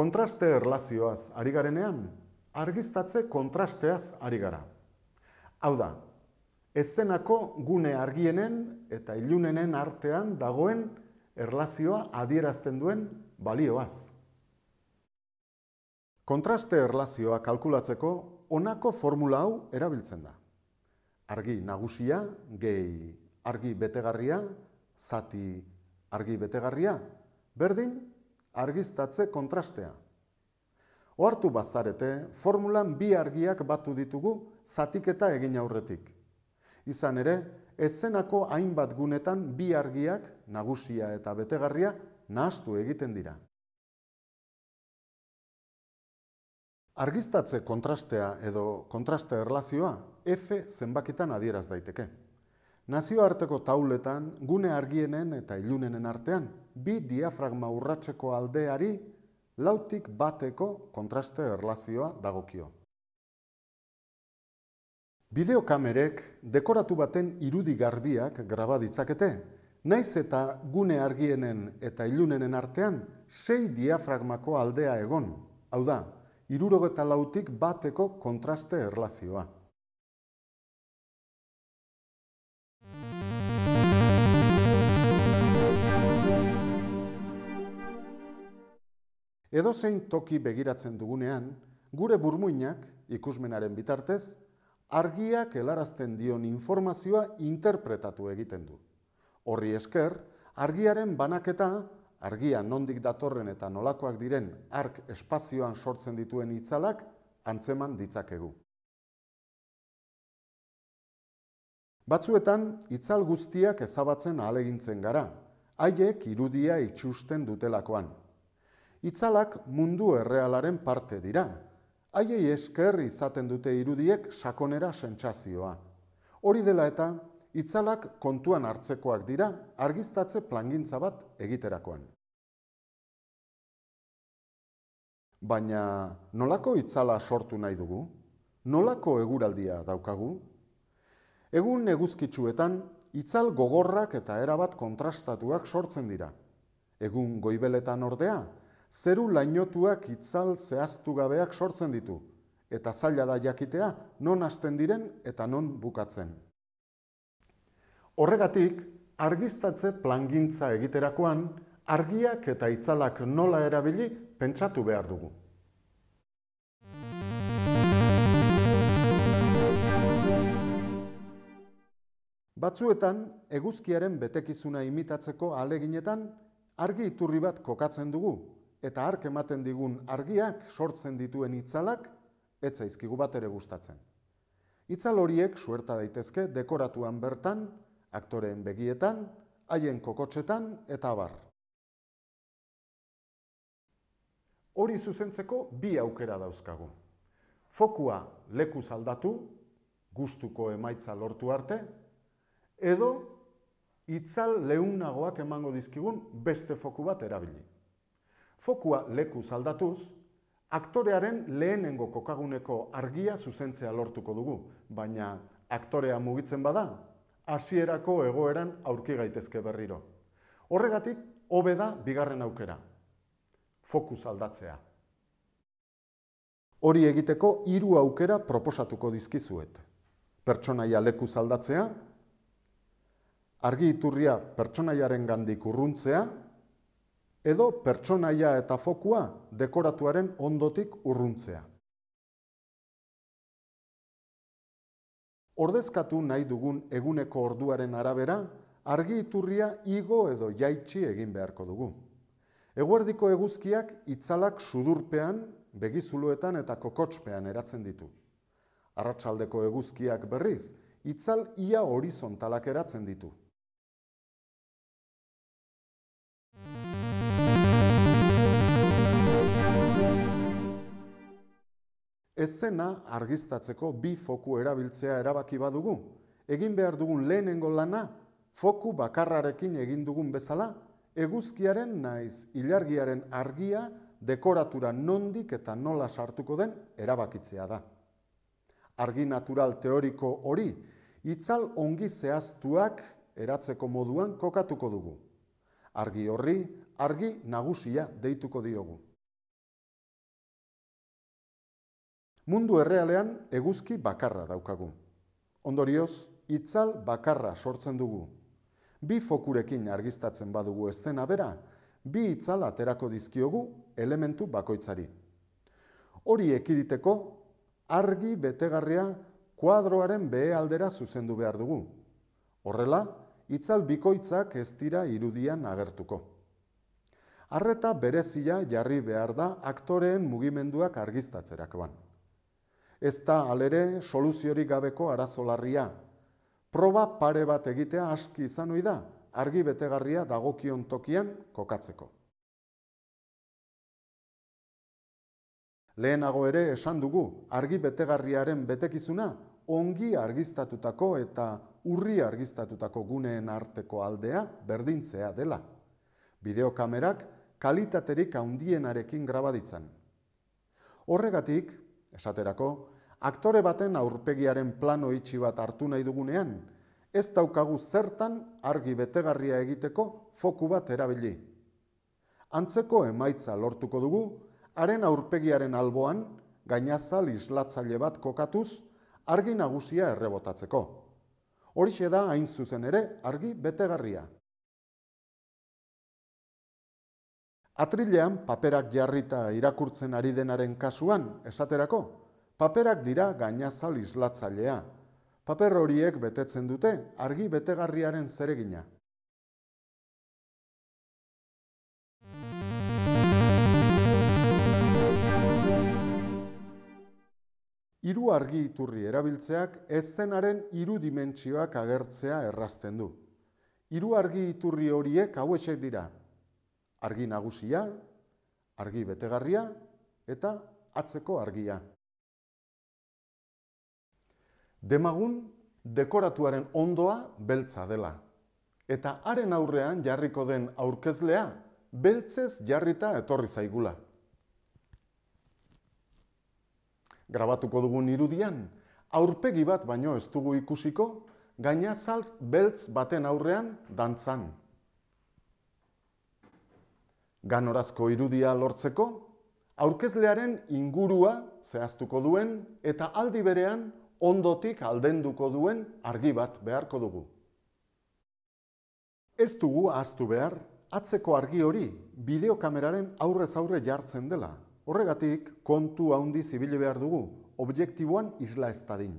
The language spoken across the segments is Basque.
Kontraste erlazioaz ari garenean, argiztatze kontrasteaz ari gara. Hau da, ezenako gune argienen eta ilunenen artean dagoen erlazioa adierazten duen balioaz. Kontraste erlazioa kalkulatzeko honako formula hau erabiltzen da. Argi nagusia gehi argi betegarria, zati argi betegarria, berdin argiztatze kontrastea. Oartu bazarete, formulan bi argiak batu ditugu zatiketa egin aurretik. Izan ere, ezenako hainbat gunetan bi argiak, nagusia eta betegarria, nahastu egiten dira. Argistatze kontrastea edo kontraste erlazioa F zenbakitan adieraz daiteke. Nazio harteko tauletan, gune argienen eta ilunenen artean, bi diafragma urratseko aldeari, lautik bateko kontraste erlazioa dagokio. Bideokamerek dekoratu baten irudi garbiak graba ditzakete, naiz eta gune argienen eta ilunenen artean, sei diafragmako aldea egon, hau da, irurogeta lautik bateko kontraste erlazioa. Edo toki begiratzen dugunean, gure burmuinak, ikusmenaren bitartez, argiak helarazten dion informazioa interpretatu egiten du. Horri esker, argiaren banaketa, argia nondik datorren eta nolakoak diren ark espazioan sortzen dituen itzalak, antzeman ditzakegu. Batzuetan, itzal guztiak ezabatzen ahalegintzen gara, haiek irudia itxusten dutelakoan, itzalak mundu errealaren parte dira. Haiei esker izaten dute irudiek sakonera sentsazioa. Hori dela eta, itzalak kontuan hartzekoak dira argiztatze plangintza bat egiterakoan. Baina nolako itzala sortu nahi dugu? Nolako eguraldia daukagu? Egun eguzkitsuetan, itzal gogorrak eta erabat kontrastatuak sortzen dira. Egun goibeletan ordea, zeru lainotuak itzal zehaztu gabeak sortzen ditu, eta zaila da jakitea non hasten diren eta non bukatzen. Horregatik, argiztatze plangintza egiterakoan, argiak eta itzalak nola erabili pentsatu behar dugu. Batzuetan, eguzkiaren betekizuna imitatzeko aleginetan, argi iturri bat kokatzen dugu, eta ark ematen digun argiak sortzen dituen itzalak ez zaizkigu bat ere gustatzen. Itzal horiek suerta daitezke dekoratuan bertan, aktoreen begietan, haien kokotxetan eta bar. Hori zuzentzeko bi aukera dauzkagu. Fokua leku zaldatu, gustuko emaitza lortu arte, edo itzal leunagoak emango dizkigun beste foku bat erabili fokua leku zaldatuz, aktorearen lehenengo kokaguneko argia zuzentzea lortuko dugu, baina aktorea mugitzen bada, hasierako egoeran aurkigaitezke berriro. Horregatik, hobe da bigarren aukera. Fokus aldatzea. Hori egiteko hiru aukera proposatuko dizkizuet. Pertsonaia leku aldatzea, argi iturria pertsonaiaren gandik urruntzea, edo pertsonaia eta fokua dekoratuaren ondotik urruntzea. Ordezkatu nahi dugun eguneko orduaren arabera, argi iturria igo edo jaitsi egin beharko dugu. Eguerdiko eguzkiak itzalak sudurpean, begizuluetan eta kokotspean eratzen ditu. Arratsaldeko eguzkiak berriz, itzal ia horizontalak eratzen ditu, Ezena argistatzeko bi foku erabiltzea erabaki badugu. Egin behar dugun lehenengo lana, foku bakarrarekin egin dugun bezala, eguzkiaren naiz ilargiaren argia dekoratura nondik eta nola sartuko den erabakitzea da. Argi natural teoriko hori, itzal ongi zehaztuak eratzeko moduan kokatuko dugu. Argi horri, argi nagusia deituko diogu. Mundu errealean eguzki bakarra daukagu. Ondorioz, itzal bakarra sortzen dugu. Bi fokurekin argistatzen badugu eszena bera, bi itzal aterako dizkiogu elementu bakoitzari. Hori ekiditeko, argi betegarria kuadroaren behe aldera zuzendu behar dugu. Horrela, itzal bikoitzak ez dira irudian agertuko. Arreta berezia jarri behar da aktoreen mugimenduak argistatzerakoan ez da alere soluziorik gabeko arazo larria. Proba pare bat egitea aski izan da, argi betegarria dagokion tokian kokatzeko. Lehenago ere esan dugu, argi betegarriaren betekizuna ongi argiztatutako eta urri argiztatutako guneen arteko aldea berdintzea dela. Bideokamerak kalitaterik handienarekin grabaditzen. Horregatik, esaterako, aktore baten aurpegiaren plano itxi bat hartu nahi dugunean, ez daukagu zertan argi betegarria egiteko foku bat erabili. Antzeko emaitza lortuko dugu, haren aurpegiaren alboan, gainazal islatzaile bat kokatuz, argi nagusia errebotatzeko. Horixe da hain zuzen ere argi betegarria. Atrilean paperak jarrita irakurtzen ari denaren kasuan, esaterako, Paperak dira gainazal islatzailea. Paper horiek betetzen dute argi betegarriaren zeregina. Hiru argi iturri erabiltzeak ez zenaren dimentsioak agertzea errazten du. Hiru argi iturri horiek hauexek dira: argi nagusia, argi betegarria eta atzeko argia. Demagun, dekoratuaren ondoa beltza dela. Eta haren aurrean jarriko den aurkezlea, beltzez jarrita etorri zaigula. Grabatuko dugun irudian, aurpegi bat baino ez dugu ikusiko, gainazalt beltz baten aurrean dantzan. Ganorazko irudia lortzeko, aurkezlearen ingurua zehaztuko duen eta aldi berean ondotik aldenduko duen argi bat beharko dugu. Ez dugu ahaztu behar, atzeko argi hori bideokameraren aurrez aurre jartzen dela. Horregatik, kontu handi zibile behar dugu, objektiboan isla ez dadin.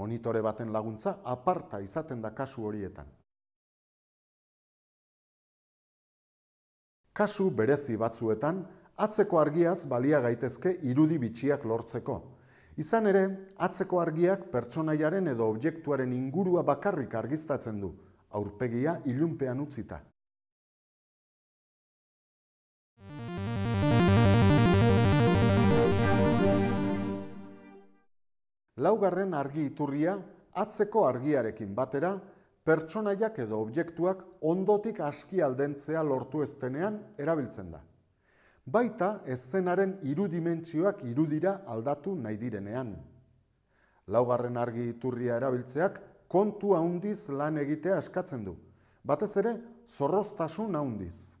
Monitore baten laguntza aparta izaten da kasu horietan. Kasu berezi batzuetan, atzeko argiaz balia gaitezke irudi bitxiak lortzeko, Izan ere, atzeko argiak pertsonaiaren edo objektuaren ingurua bakarrik argiztatzen du, aurpegia ilunpean utzita. Laugarren argi iturria, atzeko argiarekin batera, pertsonaiak edo objektuak ondotik aski aldentzea lortu eztenean erabiltzen da baita eszenaren irudimentsioak irudira aldatu nahi direnean. Laugarren argi iturria erabiltzeak kontu handiz lan egitea eskatzen du, batez ere zorroztasun handiz.